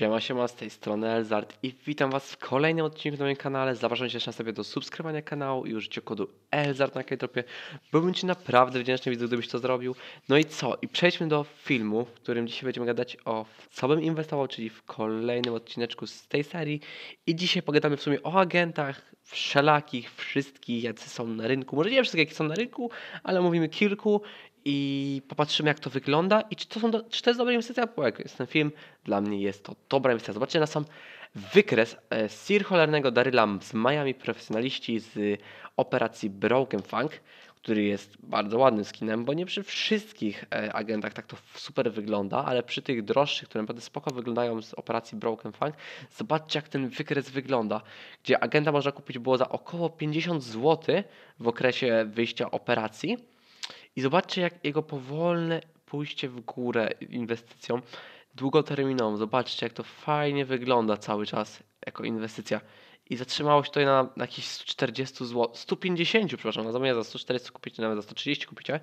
Siema, siema, z tej strony Elzard i witam Was w kolejnym odcinku na moim kanale. Zapraszam Cię na sobie do subskrybowania kanału i użycia kodu Elzard na K-Tropie. Byłbym Ci naprawdę wdzięczny, widzu, gdybyś to zrobił. No i co? I przejdźmy do filmu, w którym dzisiaj będziemy gadać o co bym inwestował, czyli w kolejnym odcineczku z tej serii. I dzisiaj pogadamy w sumie o agentach, wszelakich, wszystkich, jacy są na rynku. Może nie wszystkie jakie są na rynku, ale mówimy kilku i popatrzymy, jak to wygląda i czy to, są do, czy to jest dobra inwestycja. Bo jak jest ten film, dla mnie jest to dobra inwestycja. Zobaczcie na sam wykres e, Sir Daryla z Miami Profesjonaliści z operacji Broken Funk który jest bardzo ładnym skinem, bo nie przy wszystkich e, agentach tak to super wygląda, ale przy tych droższych, które naprawdę spoko wyglądają z operacji Broken Fang, zobaczcie jak ten wykres wygląda, gdzie agenta można kupić było za około 50 zł w okresie wyjścia operacji i zobaczcie jak jego powolne pójście w górę inwestycją długoterminową, zobaczcie jak to fajnie wygląda cały czas jako inwestycja i zatrzymało się to na, na jakieś 140 zł, 150 przepraszam, na zamiast za 140 kupicie, nawet za 130 kupicie.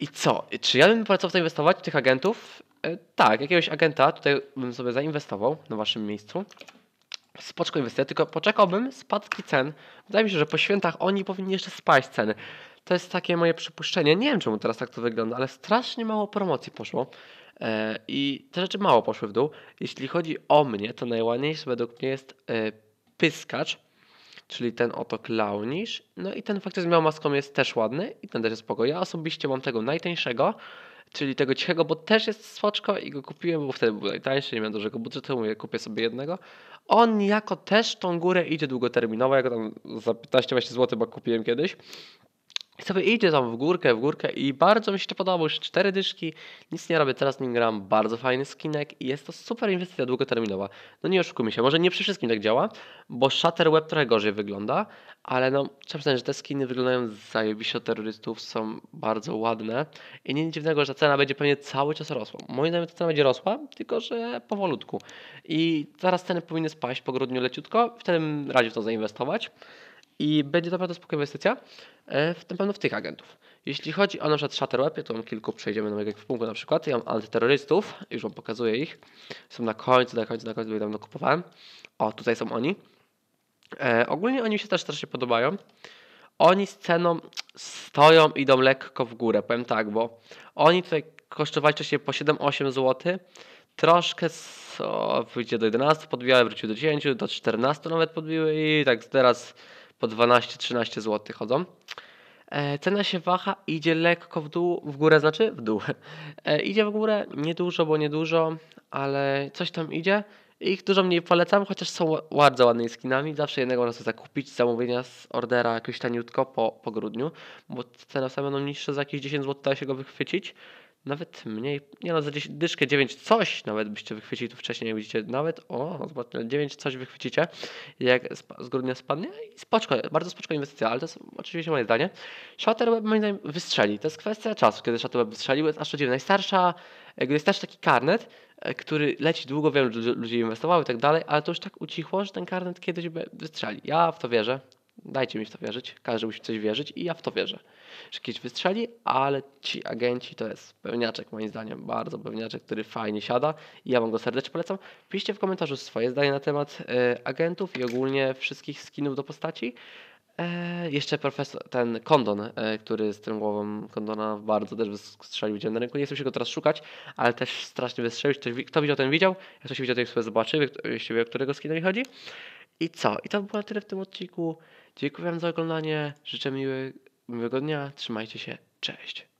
I co? Czy ja bym polecał w inwestować, w tych agentów? E, tak, jakiegoś agenta tutaj bym sobie zainwestował na waszym miejscu. Spoczko inwestycja, tylko poczekałbym spadki cen. Wydaje mi się, że po świętach oni powinni jeszcze spaść ceny. To jest takie moje przypuszczenie. Nie wiem, czemu teraz tak to wygląda, ale strasznie mało promocji poszło. E, I te rzeczy mało poszły w dół. Jeśli chodzi o mnie, to najładniejszy według mnie jest e, pyskacz, czyli ten oto klaunisz. No i ten faktycznie z miał maską jest też ładny i ten też jest spoko. Ja osobiście mam tego najtańszego, czyli tego cichego, bo też jest słoczko i go kupiłem, bo wtedy był najtańszy, nie miałem dużego budżetu, mówię, kupię sobie jednego. On jako też tą górę idzie długoterminowo, jako tam za 15 właśnie zł, bo kupiłem kiedyś. I sobie idzie tam w górkę, w górkę i bardzo mi się to podobało, już cztery dyszki, nic nie robię, teraz nim gram, bardzo fajny skinek i jest to super inwestycja długoterminowa. No nie oszukujmy się, może nie przy wszystkim tak działa, bo Shutter Web trochę gorzej wygląda, ale no trzeba przyznać, że te skiny wyglądają zajebiście od terrorystów, są bardzo ładne i nic dziwnego, że cena będzie pewnie cały czas rosła. Moim zdaniem ta cena będzie rosła, tylko że powolutku. I zaraz ceny powinny spaść po grudniu leciutko, w tym razie w to zainwestować i będzie to naprawdę spokojna inwestycja, e, w, tym pewno w tych agentów. Jeśli chodzi o na przykład Shutterwebie, to mam kilku, przejdziemy na jak w punktu na przykład, ja mam antyterrorystów, już Wam pokazuję ich, są na końcu, na końcu, na końcu, dawno kupowałem. O, tutaj są oni. E, ogólnie oni mi się też strasznie podobają. Oni z ceną stoją, idą lekko w górę, powiem tak, bo oni tutaj kosztowali wcześniej po 7-8 zł, troszkę co, wyjdzie do 11, podbiły, wróciły do 10, do 14 nawet podbiły i tak teraz po 12-13 zł chodzą. E, cena się waha, idzie lekko w dół, w górę znaczy w dół. E, idzie w górę, niedużo, bo niedużo, ale coś tam idzie. Ich dużo mniej polecam, chociaż są bardzo ładnymi skinami. Zawsze jednego można zakupić zamówienia z ordera jakoś taniutko po, po grudniu, bo cena same będą niższe, za jakieś 10 zł da się go wychwycić nawet mniej, nie no, za 10, dyszkę 9 coś nawet byście wychwycili tu wcześniej, jak widzicie, nawet, o, no zobaczcie, 9 coś wychwycicie, jak z, z grudnia spadnie i spoczko, bardzo spoczko inwestycja, ale to jest oczywiście moje zdanie. Shutterweb moim zdaniem wystrzeli, to jest kwestia czasu, kiedy Shutterweb wystrzelił, jest aż dziwne, najstarsza, gdy jest też taki karnet, e, który leci długo, wiem, że ludzie inwestowały i tak dalej, ale to już tak ucichło, że ten karnet kiedyś by wystrzeli. Ja w to wierzę, dajcie mi w to wierzyć, każdy musi w coś wierzyć i ja w to wierzę. Że kiedyś wystrzeli, ale ci agenci to jest pewniaczek moim zdaniem, bardzo pewniaczek, który fajnie siada i ja wam go serdecznie polecam. Piszcie w komentarzu swoje zdanie na temat y, agentów i ogólnie wszystkich skinów do postaci. E, jeszcze profesor, ten kondon, e, który z tym głową kondona bardzo też wystrzelił dzień na rynku. Nie chcę się go teraz szukać, ale też strasznie wystrzelił. Kto widział, ten widział. Jak coś widział, to sobie zobaczy, jeśli wie, o którego skina mi chodzi. I co? I to było tyle w tym odcinku. Dziękuję za oglądanie. Życzę miłego dnia. Trzymajcie się. Cześć.